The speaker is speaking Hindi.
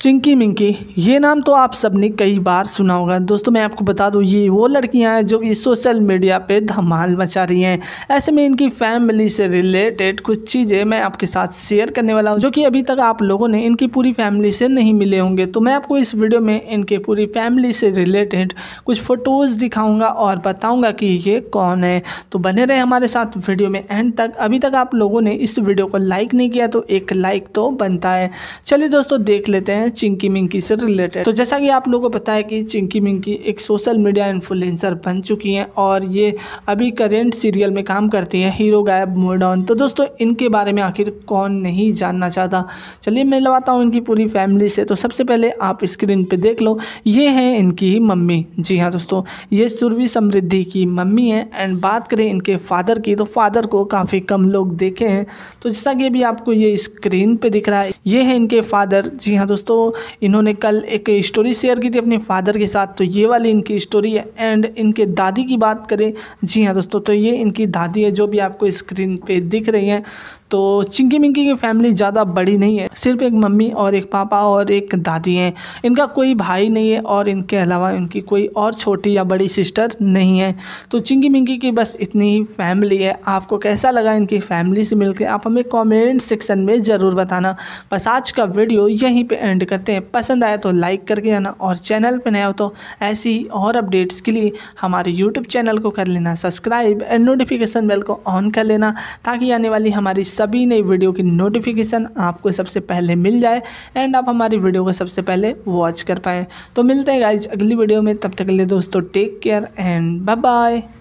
चिंकी मिंकी ये नाम तो आप सबने कई बार सुना होगा दोस्तों मैं आपको बता दूँ ये वो लड़कियां हैं जो कि सोशल मीडिया पे धमाल मचा रही हैं ऐसे में इनकी फैमिली से रिलेटेड कुछ चीज़ें मैं आपके साथ शेयर करने वाला हूं जो कि अभी तक आप लोगों ने इनकी पूरी फैमिली से नहीं मिले होंगे तो मैं आपको इस वीडियो में इनके पूरी फैमिली से रिलेटेड कुछ फ़ोटोज़ दिखाऊँगा और बताऊँगा कि ये कौन है तो बने रहे हमारे साथ वीडियो में एंड तक अभी तक आप लोगों ने इस वीडियो को लाइक नहीं किया तो एक लाइक तो बनता है चलिए दोस्तों देख लेते हैं हैं चिंकी मिंकी से रिलेटेड तो जैसा कि आप लोगों को पता है कि चिंकी मिंकी एक सोशल मीडिया इन्फ्लुएंसर बन चुकी हैं और ये अभी करेंट सीरियल में काम करती हैं हीरो गायब मोड ऑन तो दोस्तों इनके बारे में आखिर कौन नहीं जानना चाहता चलिए मैं लवाता हूँ इनकी पूरी फैमिली से तो सबसे पहले आप स्क्रीन पर देख लो ये हैं इनकी मम्मी जी हाँ दोस्तों ये सुरभि समृद्धि की मम्मी हैं एंड बात करें इनके फादर की तो फादर को काफ़ी कम लोग देखे हैं तो जैसा कि अभी आपको ये स्क्रीन पे दिख रहा है ये है इनके फादर जी हाँ दोस्तों इन्होंने कल एक स्टोरी शेयर की थी अपने फादर के साथ तो ये वाली इनकी स्टोरी है एंड इनके दादी की बात करें जी हाँ दोस्तों तो ये इनकी दादी है जो भी आपको स्क्रीन पे दिख रही हैं तो चिंकी मिंकी की फैमिली ज़्यादा बड़ी नहीं है सिर्फ एक मम्मी और एक पापा और एक दादी हैं इनका कोई भाई नहीं है और इनके अलावा इनकी कोई और छोटी या बड़ी सिस्टर नहीं है तो चिंकी मिंकी की बस इतनी ही फैमिली है आपको कैसा लगा इनकी फैमिली से मिलकर आप हमें कमेंट सेक्शन में ज़रूर बताना बस आज का वीडियो यहीं पर एंड करते हैं पसंद आया तो लाइक करके जाना और चैनल पर नया हो तो ऐसी और अपडेट्स के लिए हमारे यूट्यूब चैनल को कर लेना सब्सक्राइब एंड नोटिफिकेशन बेल को ऑन कर लेना ताकि आने वाली हमारी सभी नई वीडियो की नोटिफिकेशन आपको सबसे पहले मिल जाए एंड आप हमारी वीडियो को सबसे पहले वॉच कर पाएँ तो मिलते हैं गाइज अगली वीडियो में तब तक ले दोस्तों take care and bye bye